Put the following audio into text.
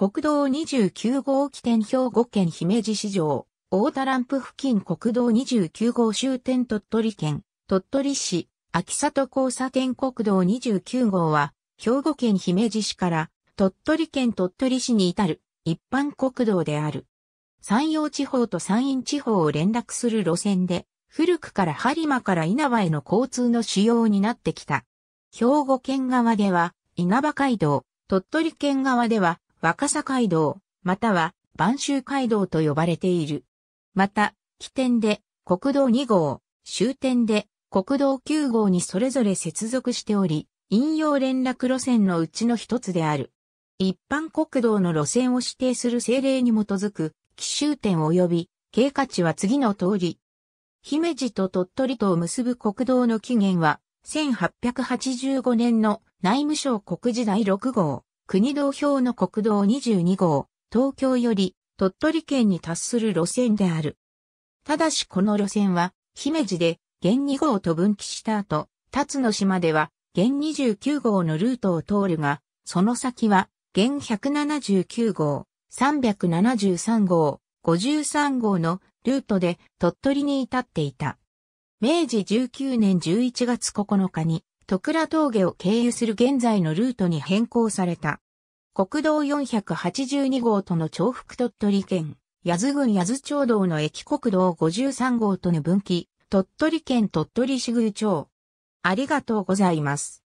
国道29号起点兵庫県姫路市場、大田ランプ付近国道29号終点鳥取県、鳥取市、秋里交差点国道29号は、兵庫県姫路市から鳥取県鳥取市に至る一般国道である。山陽地方と山陰地方を連絡する路線で、古くから播磨から稲葉への交通の主要になってきた。兵庫県側では稲葉街道、鳥取県側では若狭街道、または晩州街道と呼ばれている。また、起点で国道2号、終点で国道9号にそれぞれ接続しており、引用連絡路線のうちの一つである。一般国道の路線を指定する政令に基づく、奇襲点及び、経過値は次の通り。姫路と鳥取とを結ぶ国道の起源は、1885年の内務省国時代6号。国道標の国道22号、東京より鳥取県に達する路線である。ただしこの路線は、姫路で、現2号と分岐した後、辰野島では、現29号のルートを通るが、その先は、現179号、373号、53号のルートで鳥取に至っていた。明治19年11月9日に徳良峠を経由する現在のルートに変更された。国道482号との重複鳥取県、八頭郡八頭町道の駅国道53号との分岐、鳥取県鳥取市宮町。ありがとうございます。